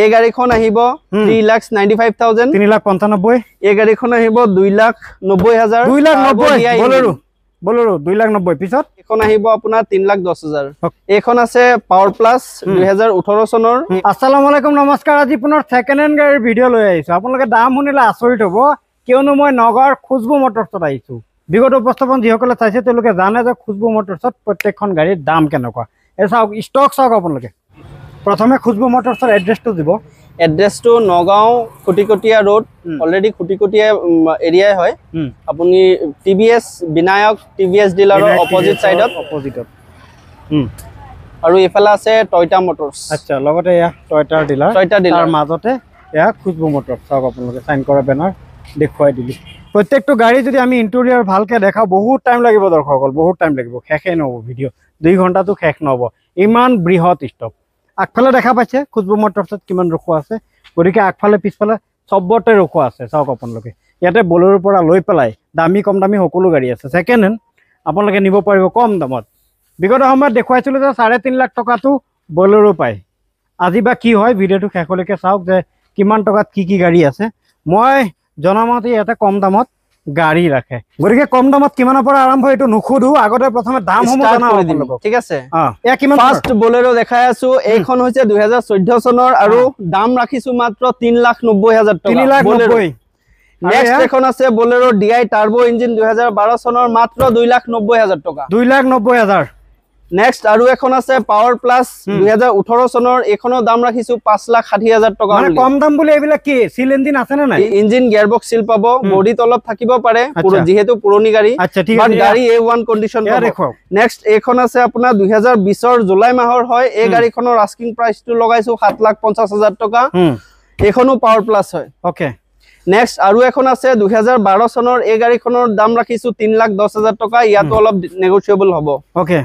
এই গাড়িখন আহিব three lakh ninety five thousand তিনি এই গাড়ীখন আহিব দুই লাখ নব্বৈ হাজাৰ দুই লাখ নব্বৈ বলেৰু দুই লাখ নব্বৈ পিছত এইখন আহিব আপোনাৰ তিনি আছে পাৱাৰ প্লাছ চনৰ নমস্কাৰ আজি ছেকেণ্ড হেণ্ড গাড়ীৰ ভিডিঅ' লৈ আহিছোঁ আপোনালোকে দাম শুনিলে আচৰিত হ'ব কিয়নো মই নগাঁৱৰ খুচবু মটৰ্ছত আহিছোঁ বিগত উপস্থাপন যিসকলে চাইছে তেওঁলোকে জানে যে খুচবু মটৰ্ছত প্ৰত্যেকখন গাড়ীৰ দাম কেনেকুৱা আপোনালোকে প্ৰথমে খুজবু মোটৰসৰ এড্ৰেছটো দিব এড্ৰেছটো নগাঁও খুটিকটিয়া ৰোড অলৰেডি খুটিকটিয়া এৰিয়াই হয় আপুনি T V S Vinayak T V S ডিলাৰেৰ অপজিট সাইডত অপজিটত আৰু এইফালে আছে টয়টা মোটৰস আচ্ছা লগতে ইয়া টয়টাৰ ডিলাৰ টয়টা ডিলাৰ মাজতে ইয়া খুজবু মোটর সব আপনাদের সাইন করা ব্যানার দেখাই দিলি প্রত্যেকটা গাড়ি যদি আমি ইন্টেরিয়র ভালকৈ দেখাওঁ বহুত টাইম লাগিব দৰ্শকসকল বহুত টাইম লাগিব শেষেই নহ'ব ভিডিঅ' দুই ঘণ্টাটো শেষ নহ'ব ইমান বৃহৎ ষ্টপ আগফালে দেখা পাইছে খোজবোমৰ তৰফত কিমান ৰখো আছে গতিকে আগফালে পিছফালে চবতে ৰখো আছে চাওক আপোনালোকে ইয়াতে বলেৰ পৰা লৈ পেলাই দামী কম দামী সকলো গাড়ী আছে ছেকেণ্ড হেণ্ড আপোনালোকে নিব পাৰিব কম দামত বিগত সময়ত দেখুৱাইছিলোঁ যে চাৰে তিনি লাখ টকাটো বলেৰো পায় আজি বা কি হয় ভিডিঅ'টো শেষলৈকে চাওক যে কিমান টকাত কি কি গাড়ী আছে মই জনামতে ইয়াতে কম দামত গাড়ি রাখে গরিকে কম দামত কিমান পর আরম্ভ এটো নুখুদু আগতে প্রথমে দাম হম জানা দিব ঠিক আছে এ কিমান ফাস্ট বোলেরো দেখাই আছো এইখন হইছে 2014 সনৰ আৰু দাম ৰাখিছো মাত্ৰ 390000 টকা বোলেৰো নেক্সট এখন আছে বোলেৰো ডিআই টাৰ্বো ইঞ্জিন 2012 সনৰ মাত্ৰ 290000 টকা 290000 নেক্সট আৰু এখন আছে পাৱাৰ প্লাছ দুহেজাৰ ওঠৰ চনৰ এইখনৰ দাম ৰাখিছো পাঁচ লাখ ষাঠি হাজাৰ টকা কম দাম বুলি এইবিলাক কি চিল ইঞ্জিন আছে নে নাই ইঞ্জিন গিয়াৰ বক্স চিল পাব বডিত অলপ থাকিব পাৰে যিহেতু পুৰণি গাড়ী গাড়ী এ ওৱান কণ্ডিশ্যন নেক্সট এইখন আছে আপোনাৰ দুহেজাৰ বিশৰ জুলাই মাহৰ হয় এই গাড়ীখনৰ আস্কিং প্ৰাইচটো লগাইছো সাত লাখ পঞ্চাছ হাজাৰ টকা এইখনো পাৱাৰ প্লাছ হয় অকে নেক্সট আৰু এখন আছে দুহেজাৰ বাৰ চনৰ এই গাড়ীখনৰ দাম ৰাখিছো তিনি লাখ দহ হাজাৰ টকা ইয়াতো অলপ নেগচিয়েবল হব অকে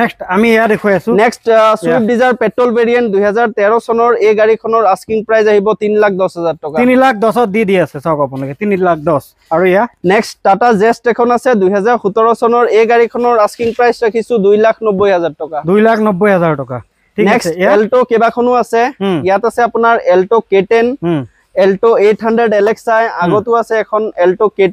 নেক্সট আমি ইয়া দেখুৱাই আছো next Swift Dzire petrol variant দুহেজাৰ চনৰ এই গাড়ীখনৰ আস্কিং প্ৰাইচ আহিব তিনি টকা তিনি দি দি আছে চাওক আপোনালোকে তিনি আৰু ইয়া নেক্সট টাটা জেষ্ট এখন আছে দুহেজাৰ চনৰ এই গাড়ীখনৰ আস্কিং প্ৰাইচ ৰাখিছো দুই লাখ নব্বৈ টকা দুই লাখ নেক্সট এল্ট' কেইবাখনো আছে ইয়াত আছে আপোনাৰ Alto' K ten Alto' eight hundred LXI আগতো আছে এখন এল্ট' কে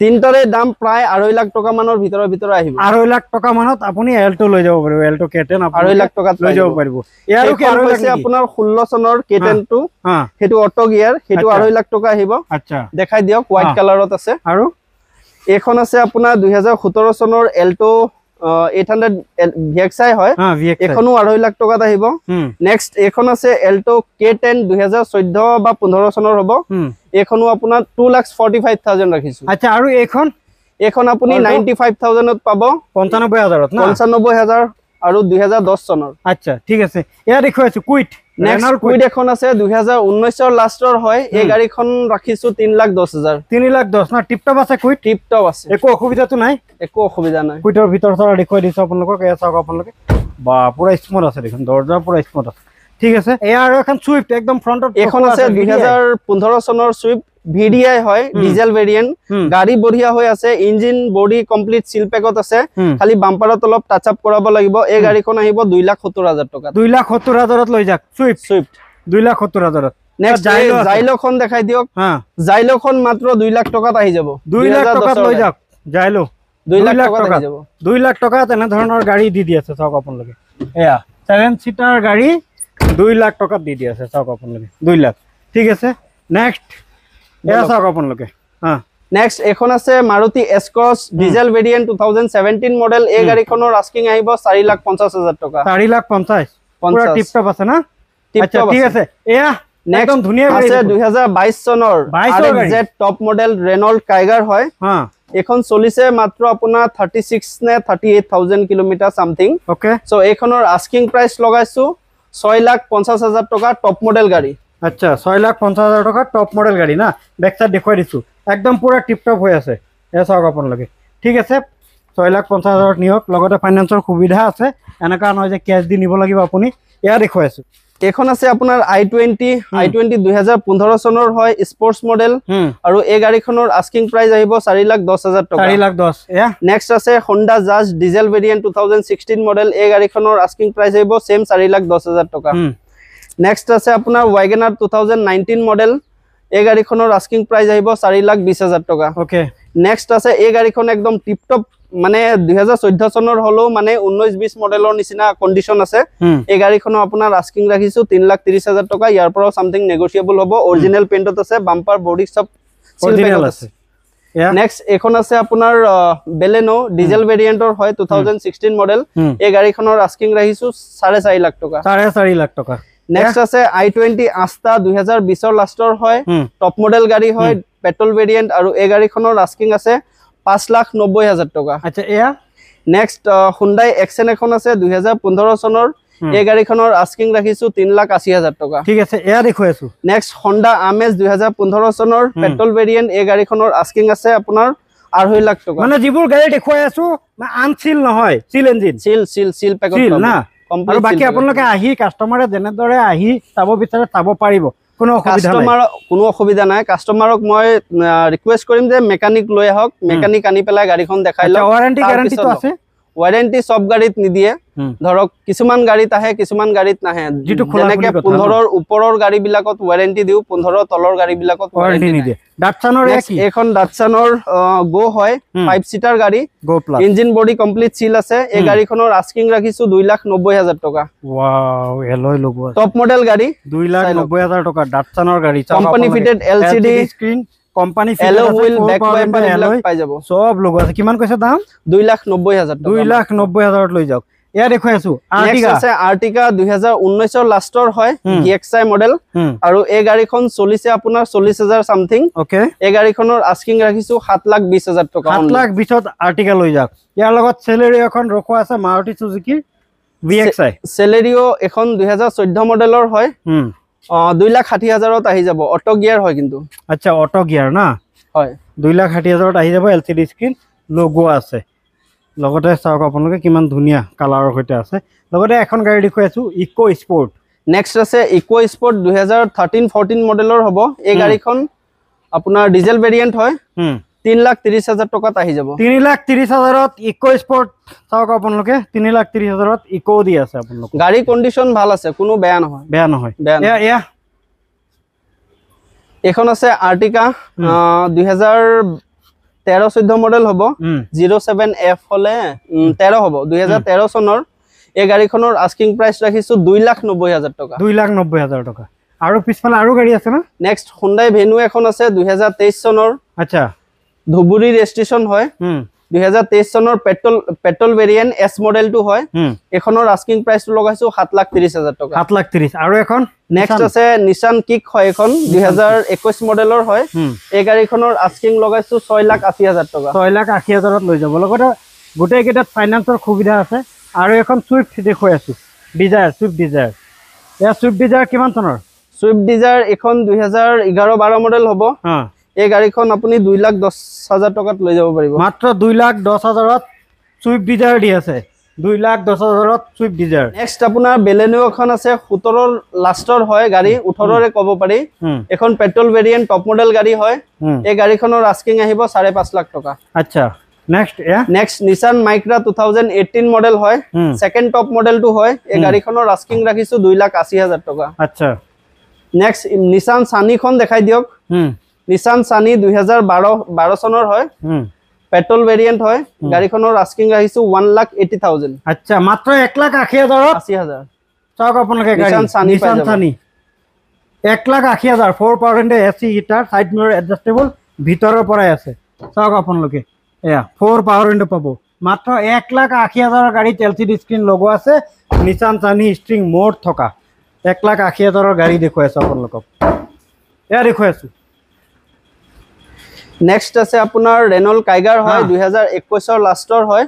তিনটারে দাম প্রায় আড়াই লাখ টাকা মানের ভিতর ভিতর আসবে আড়াই লাখ টাকা মানত আপনি এলটো লো যাব পারবো এলটো কেটেন আড়াই লাখ টাকা লো যাব পারবো ইয়ার কোন হইছে আপনার 16 সনর কেটেন টু হ্যাঁ হেতু অটো গিয়ার হেতু আড়াই লাখ টাকা আইব আচ্ছা দেখাই দিও হোয়াইট কালারত আছে আর এখন আছে আপনার 2017 সনর এলটো এইট হাণ্ড্ৰেড ভি এক্সাই হয় এখনো আঢ়ৈ লাখ টকাত আহিব নেক্সট এইখন আছে এল্ট' কে টেন দুহেজাৰ চৈধ্য বা পোন্ধৰ চনৰ হ'ব এইখনো আপোনাৰ two lakh forty five thousand ৰাখিছোঁ আচ্ছা আৰু এইখন এইখন আপুনি নাইণ্টি ফাইভ থাউজেণ্ডত পাব পঞ্চানব্বৈ হাজাৰত পঞ্চানব্বৈ হাজাৰ আৰু দুহেজাৰ দহ চনৰ আচ্ছা ঠিক আছে এয়া দেখুৱাইছোঁ কুইট নেক্সট এখন আছে 2019 ৰ লাষ্টৰ হয় এই গাড়ীখন ৰাখিছো 310000 310 না টিপটপ আছে কুইট টিপটপ আছে একো অসুবিধা তো নাই একো অসুবিধা নাই কুইটৰ ভিতৰত ৰ দেখুৱাই দিছো আপোনাক এয়া চাওক আপোনাক বা পুৰা স্মৰ আছে দেখোন দৰজা পুৰা স্মৰ আছে ঠিক আছে এয়া আৰু এখন সুইফট একদম ফ্ৰন্টত এখন আছে 2015 চনৰ সুইফট ভিডিআই হয় ডিজেল ভেরিয়েন্ট গাড়ি বড়িয়া হয়ে আছে ইঞ্জিন বডি কমপ্লিট সিল প্যাকত আছে খালি বাম্পারত অল্প টাচ আপ করাব লাগিব এই গাড়িখন আহিব দুই লাখ সত্তর হাজার টাকা দুই লাখ সত্তর হাজারত লই যাক সুইফট সুইফট দুই লাখ সত্তর হাজারত জাইলো খন দেখাই দিয়ক জাইলো খন মাত্র দুই লাখ টাকাত আহি যাব দুই লাখ টাকাত লই যাক জাইলো দুই লাখ টাকাত আহি যাব দুই লাখ টাকাত এনে ধরনের গাড়ি দি দি আছে সব আপন লগে এয়া সেভেন সিটার গাড়ি দুই লাখ টাকাত দি দি আছে সব আপন লগে দুই লাখ ঠিক আছে নেক্সট নেক্সট এখন আছে Maruti S Cross diesel variant two model এই গাড়িখনের আস্কিং আহিব চারি লাখ পঞ্চাশ হাজার টাকা চারি লাখ পঞ্চাশ পঞ্চাশ টিপ টপ আছে না ঠিক আছে এয়া টপ মডেল গাড়ি আচ্ছা ছয় লাখ পঞ্চাছ হাজাৰ টকাৰ টপ মডেল গাড়ী না বেক চাইড দেখুৱাই দিছোঁ একদম পুৰা টিপ টপ হৈ আছে এয়া চাওক আপোনালোকে ঠিক আছে ছয় লাখ পঞ্চাছ হাজাৰত নিয়ক লগতে ফাইনেন্সৰ সুবিধা আছে এনেকুৱা নহয় যে কেচ দি নিব লাগিব আপুনি এয়া দেখুৱাই আছোঁ এইখন আছে আপোনাৰ আই টুৱেণ্টি আই টুৱেণ্টি দুহেজাৰ পোন্ধৰ চনৰ হয় স্পৰ্টছ মডেল আৰু এই গাড়ীখনৰ আস্কিং প্ৰাইচ আহিব চাৰি লাখ দহ হাজাৰ টকা চাৰি লাখ দহ নেক্সট আছে Honda Jazz diesel variant two thousand sixteen model এই গাড়ীখনৰ আস্কিং প্ৰাইচ আহিব চেম চাৰি লাখ দহ হাজাৰ টকা নেক্সট আছে আপোনাৰ WagonR two thousand nineteen model এই গাড়ীখনৰ আস্কিং প্ৰাইচ আহিব চাৰি লাখ বিছ হাজাৰ টকা অ'কে নেক্সট আছে এই গাড়ীখন একদম টিপ টপ মানে দুহেজাৰ চৈধ্য চনৰ হ'লেও মানে ঊনৈছ বিশ মডেলৰ নিচিনা কণ্ডিশ্যন আছে এই গাড়ীখনৰ আপোনাৰ আস্কিং ৰাখিছোঁ তিনি লাখ ত্ৰিছ হাজাৰ টকা ইয়াৰ পৰাও চামথিং নেগচিয়েবল হ'ব অৰিজিনেল পেণ্টত আছে বাম্পাৰ বডি চব আছে নেক্সট এইখন আছে আপোনাৰ বেলেনো ডিজেল ভেৰিয়েণ্টৰ হয় টু থাউজেণ্ড ছিক্সটিন মডেল এই গাড়ীখনৰ আস্কিং ৰাখিছোঁ চাৰে চাৰি লাখ টকা চাৰে চাৰি লাখ টকা নেক্সট আছে আই টুৱেণ্টি আস্তা দুহেজাৰ বিশৰ লাষ্টৰ হয় টপ মডেল গাড়ী হয় পেট্ৰল ভেৰিয়েণ্ট আৰু এই গাড়ীখনৰ লাষ্টিং আছে পাঁচ লাখ নব্বৈ হাজাৰ টকা এয়া নেক্সট হুণ্ডাই এক্সেন এখন আছে দুহেজাৰ পোন্ধৰ চনৰ এই গাড়ীখনৰ আস্কিং ৰাখিছো তিনি লাখ আশী হাজাৰ টকা ঠিক আছে এয়া দেখুৱাই আছো নেক্সট হণ্ডা আম এছ দুহেজাৰ পোন্ধৰ চনৰ পেট্ৰল ভেৰিয়েণ্ট এই গাড়ীখনৰ আস্কিং আছে আপোনাৰ আঢ়ৈ লাখ টকা মানে যিবোৰ গাড়ী দেখুৱাই আছো আনচিল নহয় চিল ইঞ্জিন চিল চিল চিল পেকেজ না আৰু বাকি আপোনালোকে আহি কাষ্টমাৰে যেনেদৰে আহি চাব বিচাৰে চাব পাৰিব কোনো কাষ্টমাৰক কোনো অসুবিধা নাই কাষ্টমাৰক মই ৰিকুৱেষ্ট কৰিম যে মেকানিক লৈ আহক মেকানিক আনি পেলাই গাড়ীখন দেখাই লওক ৱাৰেণ্টি গেৰাণ্টিটো আছে ৱাৰেণ্টি চব গাড়ীত নিদিয়ে ধৰক কিছুমান গাড়ীত আহে কিছুমান গাড়ীত নাহে যিটো যেনেকে পোন্ধৰৰ ওপৰৰ গাড়ীবিলাকত ৱাৰেণ্টি দিওঁ পোন্ধৰ তলৰ গাড়ীবিলাকত এইখন ডাটচানৰ গ' হয় ফাইভ ছিটাৰ গাড়ী ইঞ্জিন বডি কমপ্লিট চিল আছে এই গাড়ীখনৰ আস্কিং ৰাখিছো দুই লাখ নব্বৈ হাজাৰ টকা টপ মডেল গাড়ী দুই লাখ নব্বৈ হাজাৰ টকা ডাটচানৰ গাড়ী company fitted L C D screen company alloy wheel back wiper alloy পাই যাব সব লোগো আছে কিমান কইছে দাম 290000 290000 লৈ যাওক ইয়া দেখাই আছো আর্টিকা আছে আর্টিকা 2019 এর লাস্টর হয় ডিএক্সআই মডেল আর এই আসকিং রাখিছো 720000 টাকা 720 আর্টিকা লৈ যাওক ইয়ার লগত স্যালারি এখন রকো আছে মারুতি সুজুকি ভিএক্সআই স্যালারিও এখন 2014 মডেলর হয় দুই লাখ ষাঠি হাজাৰত আহি যাব অট' গিয়াৰ হয় কিন্তু আচ্ছা অট' গিয়াৰ না হয় দুই লাখ ষাঠি হাজাৰত আহি যাব এল চি ডি স্ক্ৰীণ লগো আছে লগতে চাওক আপোনালোকে কিমান ধুনীয়া কালাৰৰ সৈতে আছে লগতে এখন গাড়ী দেখুৱাই আছো ইক' স্পৰ্ট নেক্সট আছে ইক' স্পৰ্ট দুহেজাৰ থাৰ্টিন ফৰ্টিন মডেলৰ হ'ব এই গাড়ীখন আপোনাৰ ডিজেল ভেৰিয়েণ্ট হয় তিন লাখ ত্রিশ হাজার টাকাত যাব তিন লাখ ত্রিশ হাজারত ইকো স্পোর্ট চাওক আপনাদের তিন লাখ ত্রিশ হাজারত ইকো দি আছে আপনার গাড়ি কন্ডিশন ভাল আছে কোনো বেয়া নয় বেয়া নয় বেয়া এখন আছে আর্টিকা দুই হাজার তের চৈধ্য মডেল হব জিরো সেভেন এফ হলে তের হব দুই হাজার এই গাড়িখনের আস্কিং প্রাইস রাখি দুই লাখ নব্বই হাজার টাকা দুই লাখ নব্বই হাজার টাকা আর পিছফালে আরো গাড়ি আছে না নেক্সট হুন্ডাই ভেনু এখন আছে দুই হাজার তেইশ আচ্ছা ধুবুরীর রেজিস্ট্রেশন হয় দুহাজার চনের পেট্রোল পেট্রোল ভেরিয়েন্ট এস মডেলটা হয় এখনের আস্কিং প্রাইস লগাইছো সাত লাখ ত্রিশ হাজার এখন নেক্সট আছে নিশান কিক হয় এখন দুহাজার একুশ হয় এই গাড়িখনের আস্কিং লগাইছো ছয় লাখ আশি হাজার টাকা ছয় লাখ আশি হাজার সুবিধা আছে আর এখন সুইফট দেখে আছো ডিজায়ার সুইফট ডিজায়ার এ সুইফট ডিজায়ার কিমান সনের সুইফট ডিজায়ার এখন দুহাজার এগারো মডেল হবো এই গাড়িখন আপুনি দুই লাখ দশ হাজাৰ টাকাত লৈ যাব পাৰিব মাত্ৰ দুই লাখ দশ হাজাৰত সুইফট ডিজায়াৰ দি আছে দুই লাখ দশ হাজাৰত সুইফট ডিজায়াৰ নেক্সট আপোনাৰ বেলেনো এখন আছে সোতৰ লাস্টৰ হয় গাড়ি ওঠৰে কব পাৰি এখন পেট্ৰোল ভেৰিয়েন্ট টপ মডেল গাড়ি হয় এই গাড়িখনৰ আস্কিং আহিব সাড়ে পাঁচ লাখ টাকা আচ্ছা next Nissan Micra two thousand eighteen model হয় সেকেন্ড টপ মডেলটো হয় এই গাড়িখনৰ আস্কিং ৰাখিছো দুই লাখ আশি হাজাৰ টাকা আচ্ছা নেক্সট নিশান সানিখন দেখাই দিয়ক নিশান সানি দুই বাৰো চনৰ হয় পেট্ৰল ভেৰিয়েন্ট হয় গাড়ীখনৰ খর আস্কিং রাখছো ওয়ান আচ্ছা মাত্র এক লাখ আশি হাজার আশি হাজার চক এক লাখ আশি হাজার AC heater side mirror adjustable ভিতরের আছে চাওক আপোনালোকে এয়া ফোর পাৱাৰ পাব মাত্র এক লাখ আশি হাজারের গাড়ি এলসিডি স্ক্রিন লগো আছে নিশান সানি স্ট্রিং মোড থাকা এক লাখ আশি হাজারের গাড়ি দেখ আপনার এয়া দেখ নেক্সট আছে আপোনাৰ ৰেনল কাইগাৰ হয় দুহেজাৰ একৈশৰ লাষ্টৰ হয়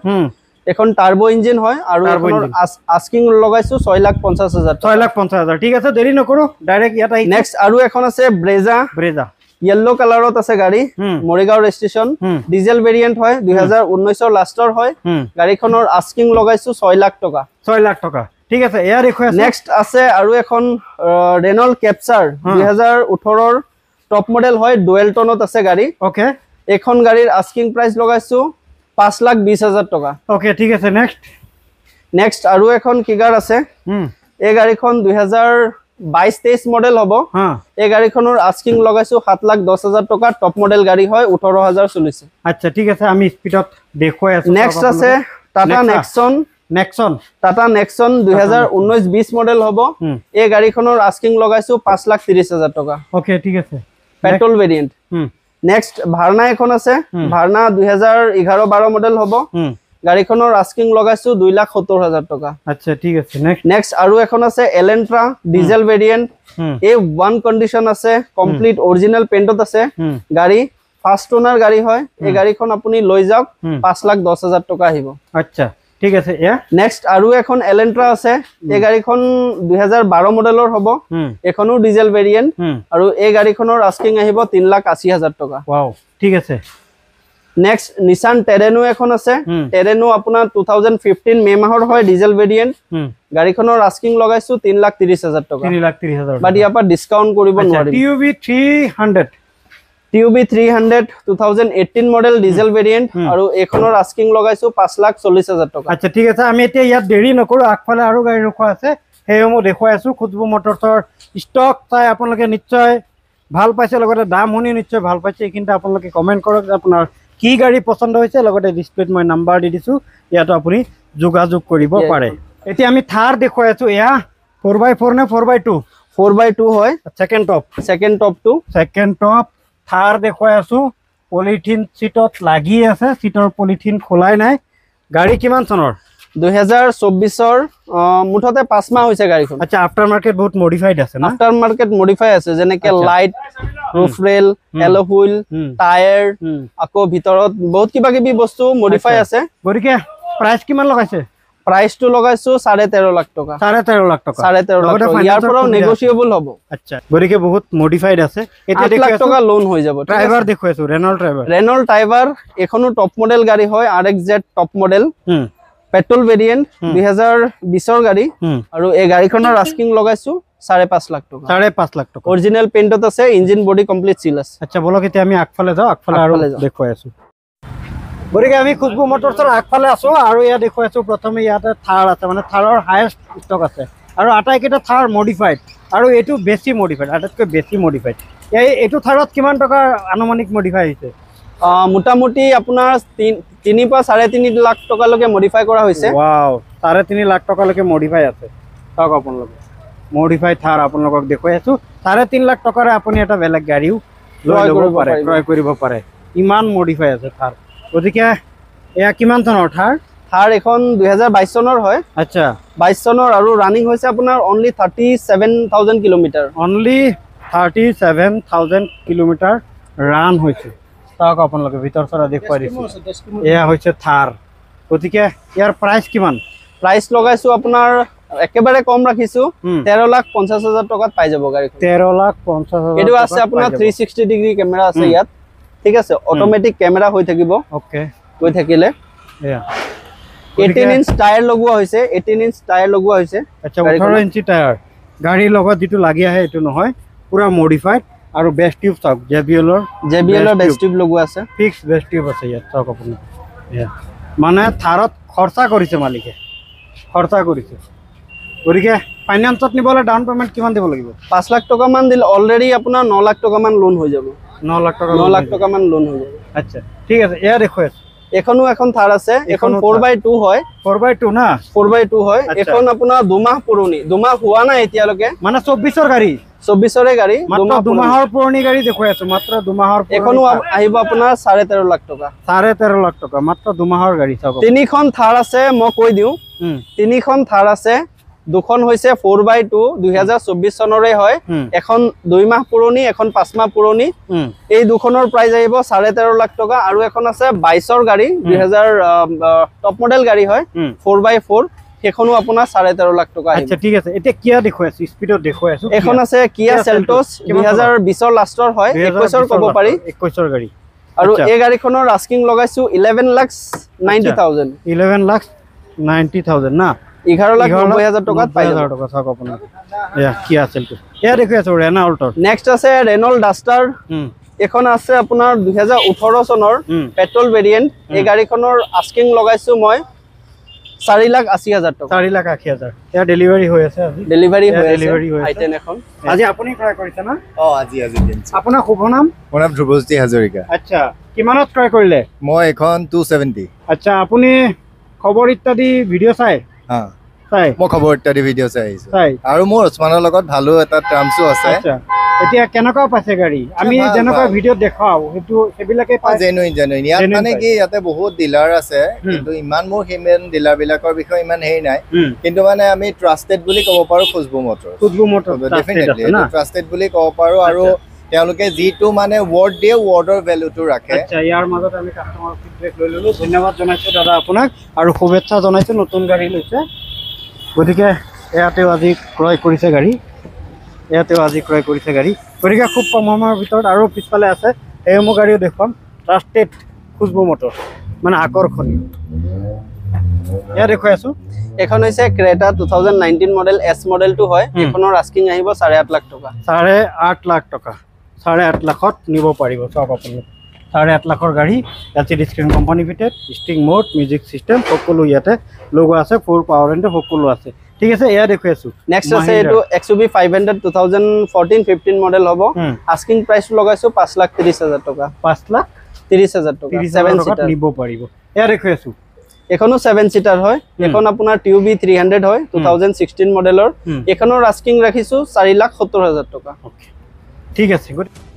এখন টাৰ্বো ইঞ্জিন হয় আৰু আস্কিং লগাইছো ছয় লাখ পঞ্চাছ হাজাৰ ছয় লাখ পঞ্চাছ হাজাৰ ঠিক আছে দেৰি নকৰো ডাইৰেক্ট ইয়াত আহি নেক্সট আৰু এখন আছে ব্ৰেজা ব্ৰেজা য়েল্ল' কালাৰত আছে গাড়ী মৰিগাঁও ৰেজিষ্ট্ৰেচন ডিজেল ভেৰিয়েণ্ট হয় দুহেজাৰ ঊনৈছৰ লাষ্টৰ হয় গাড়ীখনৰ আস্কিং লগাইছো ছয় লাখ টকা ছয় লাখ টকা ঠিক আছে এয়া নেক্সট আছে আৰু এখন ৰেনল কেপচাৰ দুহেজাৰ ওঠৰৰ টপ মডেল হয় ডুয়েল টনত আছে গাড়ী অ'কে এইখন গাড়ীৰ আস্কিং প্ৰাইচ লগাইছোঁ পাঁচ লাখ বিশ হাজাৰ টকা অ'কে ঠিক আছে নেক্সট নেক্সট আৰু এখন কিগাৰ আছে এই গাড়ীখন দুহেজাৰ বাইছ তেইছ মডেল হ'ব এই গাড়ীখনৰ আস্কিং লগাইছোঁ সাত লাখ দহ হাজাৰ টকা টপ মডেল গাড়ী হয় ওঠৰ হাজাৰ চলিছে আচ্ছা ঠিক আছে আমি স্পীডত দেখুৱাই আছোঁ নেক্সট আছে Tata Nexon Nexon Tata Nexon দুহেজাৰ ঊনৈছ বিশ মডেল হ'ব এই গাড়ীখনৰ আস্কিং লগাইছোঁ পাঁচ লাখ ত্ৰিছ হাজাৰ টকা অ'কে ঠিক আছে পেট্রোল ভেরিয়েন্ট নেক্সট ভার্না এখন আছে ভার্না দুই হাজার এগারো বারো মডেল হব গাড়ি খনের আস্কিং লগাইছো দুই লাখ সত্তর হাজার টাকা আচ্ছা ঠিক আছে নেক্সট আরো এখন আছে এলেন্ট্রা ডিজেল ভেরিয়েন্ট এই ওয়ান কন্ডিশন আছে কমপ্লিট অরিজিনাল পেন্টত আছে গাড়ি ফার্স্ট ওনার গাড়ি হয় এই hmm. গাড়ি আপনি লই যাক hmm. পাঁচ লাখ দশ হাজার টাকা আহিব আচ্ছা ঠিক আছে ইয়া নেক্সট আৰু এখন এলেন্ট্ৰা আছে এই গাড়ীখন দুহেজাৰ বাৰ মডেলৰ হব এইখনো ডিজেল ভেৰিয়েণ্ট আৰু এই গাড়ীখনৰ আস্কিং আহিব তিনি লাখ আশী হাজাৰ টকা ঠিক আছে নেক্সট নিচান টেৰেনো এখন আছে টেৰেনো আপোনাৰ টু থাউজেণ্ড ফিফটিন মে মাহৰ হয় ডিজেল ভেৰিয়েণ্ট গাড়ীখনৰ আস্কিং লগাইছো তিনি লাখ ত্ৰিশ হাজাৰ টকা বাট ইয়াৰ পৰা ডিছকাউণ্ট কৰিব নোৱাৰি three hundred TUV three hundred two thousand eighteen model diesel variant আৰু এইখনৰ আস্কিং লগাইছো পাঁচ লাখ চল্লিছ হাজাৰ টকা আচ্ছা ঠিক আছে আমি এতিয়া ইয়াত দেৰি নকৰোঁ আগফালে আৰু গাড়ী ৰখোৱা আছে সেইসমূহ দেখুৱাই আছো খুচবু মটৰছৰ ষ্টক চাই আপোনালোকে নিশ্চয় ভাল পাইছে লগতে দাম শুনি নিশ্চয় ভাল পাইছে এইখিনিতে আপোনালোকে কমেণ্ট কৰক যে আপোনাৰ কি গাড়ী পচন্দ হৈছে লগতে ডিছপ্লেত মই নাম্বাৰ দি দিছোঁ ইয়াতো আপুনি যোগাযোগ কৰিব পাৰে এতিয়া আমি থাৰ দেখুৱাই আছো এয়া ফ'ৰ বাই ফ'ৰ নে four by two four by two হয় ছেকেণ্ড টপ ছেকেণ্ড টপটো ছেকেণ্ড টপ থাৰ দেখুৱাই আছোঁ পলিথিন চিটত লাগি আছে চিটৰ পলিথিন খোলাই নাই গাড়ী কিমান চনৰ দুহেজাৰ চৌব্বিছৰ মুঠতে পাঁচ মাহ হৈছে গাড়ীখন আচ্ছা আফটাৰ মাৰ্কেট বহুত মডিফাইড আছে আফটাৰ মাৰ্কেট মডিফাই আছে যেনেকে light roof rail alloy' wheel tyre আকৌ ভিতৰত বহুত কিবা কিবি বস্তু মডিফাই আছে গতিকে প্ৰাইচ কিমান লগাইছে প্রাইস তো লগাইছো সাড়ে তেরো লাখ টাকা সাড়ে তেরো লাখ টাকা সাড়ে তেরো লাখ টাকা ইয়ার পরও নেগোসিয়েবল হবো আচ্ছা গরিকে বহুত মডিফাইড আছে এটা লাখ টাকা লোন হয়ে যাবে ড্রাইভার দেখো আছো রেনল ড্রাইভার রেনল ড্রাইভার এখনো টপ মডেল গাড়ি হয় R X Z top model petrol variant দুই হাজার বিশর গাড়ি আর এই গাড়িখনের আস্কিং লগাইছো সাড়ে পাঁচ লাখ টাকা সাড়ে পাঁচ লাখ টাকা অরিজিনাল পেন্টত আছে ইঞ্জিন বডি কমপ্লিট সিল আছে আচ্ছা বলো কি আমি আগফালে যাও আগফালে আগফালে দেখো আছো গতিকে আমি খুচবু মটৰ্ছৰ আগফালে আছোঁ আৰু ইয়াত দেখুৱাইছোঁ প্ৰথমে ইয়াতে থাৰ আছে মানে থাৰৰ হায়েষ্ট ষ্টক আছে আৰু আটাইকেইটা থাৰ মডিফাইড আৰু এইটো বেছি মডিফাইড আটাইতকৈ বেছি মডিফাইড এই এইটো থাৰত কিমান টকা আনুমানিক মডিফাই হৈছে মোটামুটি আপোনাৰ তিনিৰ পৰা চাৰে তিনি লাখ টকালৈকে মডিফাই কৰা হৈছে চাৰে তিনি লাখ টকালৈকে মডিফাই আছে চাওক আপোনালোকে মডিফাই থাৰ আপোনালোকক দেখুৱাই আছোঁ চাৰে তিনি লাখ টকাৰে আপুনি এটা বেলেগ গাড়ীও লৈ ল'ব পাৰে ক্ৰয় কৰিব পাৰে ইমান মডিফাই আছে থাৰ গতিকে এয়া কিমান চনৰ থাৰ থাৰ এখন দুহেজাৰ বাইছ চনৰ হয় আচ্ছা বাইছ চনৰ আৰু ৰানিং হৈছে আপোনাৰ only thirty seven thousand kilometre only thirty seven thousand kilometre run হৈছে চাওক আপোনালোকে ভিতৰ চৰা দেখুৱাই দিছে এয়া হৈছে থাৰ গতিকে ইয়াৰ প্ৰাইচ কিমান প্ৰাইচ লগাইছোঁ আপোনাৰ একেবাৰে কম ৰাখিছোঁ তেৰ লাখ পঞ্চাছ হাজাৰ টকাত পাই যাব গাড়ী তেৰ লাখ পঞ্চাছ হাজাৰ এইটো আছে আপোনাৰ থ্ৰী ছিক্সটি ডিগ্ৰী কেমেৰা আছে ইয়াত ঠিক আছে অটোমেটিক ক্যামেরা হয়ে থাকিব ওকে কই থাকিলে ইয়া 18 ইঞ্চ টায়ার লগুয়া হইছে 18 ইঞ্চ টায়ার লগুয়া হইছে আচ্ছা 18 ইঞ্চ টায়ার গাড়ি লগত যেটু লাগি আছে এটু নহয় পুরা মডিফাইড আর বেস্ট টিউব থাক জেবিএলর জেবিএলর বেস্ট টিউব লগুয়া আছে ফিক্স বেস্ট টিউব আছে ইয়া থাক আপনি ইয়া মানে থারত খরচা করিছে মালিকে খরচা করিছে গরিকে ফাইনান্সত নিবলে ডাউন পেমেন্ট কিমান দিব লাগিব 5 লাখ টাকা মান দিল অলরেডি আপনা 9 লাখ টাকা মান লোন হয়ে যাবে তিনিখন থাৰ আছে মই কৈ দিওঁ তিনিখন থাৰ আছে দুখন হৈছে ফ'ৰ বাই টু দুহেজাৰ চৌব্বিছ চনৰে হয় এখন দুই মাহ পুৰণি এখন পাঁচ মাহ পুৰণি এই দুখনৰ প্ৰাইজ আহিব চাৰে তেৰ লাখ টকা আৰু এখন আছে বাইছৰ গাড়ী দুহেজাৰ টপ মডেল গাড়ী হয় ফ'ৰ বাই ফ'ৰ সেইখনো আপোনাৰ চাৰে তেৰ লাখ টকা ঠিক আছে এতিয়া কিয়া দেখুৱাই স্পীডত দেখুৱাই আছো এখন আছে কিয়া চেল্টচ দুহেজাৰ বিশৰ লাষ্টৰ হয় একৈছৰ ক'ব পাৰি একৈছৰ গাড়ী আৰু এই গাড়ীখনৰ ৰাস্কিং লগাইছো eleven lakh ninety thousand eleven lakh ninety thousand না এঘাৰ লাখ নব্বৈ হাজাৰ টকাত পাই হাজাৰ টকা চাওক আপোনাৰ কি আছিল দেখি আছো ৰেনাল্টৰ নেক্সট আছে ৰেনল্ড ডাষ্টাৰ এখন আছে আপোনাৰ দুহেজাৰ ওঠৰ চনৰ পেট্ৰল ভেৰিয়েণ্ট এই গাড়ীখনৰ আস্কিং লগাইছো মই চাৰি লাখ আশী হাজাৰ টকা চাৰি লাখ আশী হাজাৰ ডেলিভাৰী হৈ আছে ডেলিভাৰী হৈ ডেলিভাৰী হৈ আইটেন এখন আজি আপুনি ক্ৰয় কৰিছে না অ আজি আজি আপোনাৰ শুভ নাম প্ৰণৱ ধ্ৰুৱজ্যোতি হাজৰিকা আচ্ছা কিমানত ক্ৰয় কৰিলে মই এখন টু চেভেণ্টি আচ্ছা আপুনি খবৰ ইত্যাদি ভিডিঅ' চায় Khushboo motor Khushboo motor definitely trusted বুলি ক'ব পাৰো আৰু তেওঁলোকে যিটো মানে ৱৰ্ড দিয়ে ৱৰ্ডৰ ভেলুটো ৰাখে ইয়াৰ মাজত আমি কাষ্টমাৰ ফিডবেক লৈ ললোঁ ধন্যবাদ জনাইছোঁ দাদা আপোনাক আৰু শুভেচ্ছা জনাইছোঁ নতুন গাড়ী লৈছে গতিকে ইয়াতেও আজি ক্ৰয় কৰিছে গাড়ী ইয়াতেও আজি ক্ৰয় কৰিছে গাড়ী গতিকে খুব কম সময়ৰ ভিতৰত আৰু পিছফালে আছে সেইসমূহ গাড়ীও দেখুৱাম ট্ৰাষ্টেড খুচবু মটৰ মানে আকৰ্ষণীয় এয়া দেখুৱাই আছোঁ এইখন হৈছে Creta two thousand nineteen model S মডেলটো হয় এইখনৰ আস্কিং আহিব চাৰে আঠ লাখ টকা চাৰে আঠ লাখ টকা চাৰে আঠ লাখত নিব পাৰিব চাওক আপুনি চাৰে আঠ লাখৰ গাড়ী L C D screen company fitted ষ্টিং মোড মিউজিক চিষ্টেম সকলো ইয়াতে লগোৱা আছে ফ'ৰ পাৱাৰ এণ্ড সকলো আছে ঠিক আছে এয়া দেখুৱাই আছো নেক্সট আছে এইটো X B five hundred two thousand fourteen fifteen model হ'ব আস্কিং প্ৰাইচটো লগাইছোঁ পাঁচ লাখ ত্ৰিছ হাজাৰ টকা পাঁচ লাখ ত্ৰিছ হাজাৰ টকা ত্ৰিছ চিটাৰ নিব পাৰিব এয়া দেখুৱাই আছো এখনো ছেভেন চিটাৰ হয় এখন আপোনাৰ টিউ বি থ্ৰী হাণ্ড্ৰেড হয় টু থাউজেণ্ড ছিক্সটিন মডেলৰ এখনৰ আস্কিং ৰাখিছোঁ চাৰি লাখ সত্তৰ হাজাৰ টকা ठीक है गुड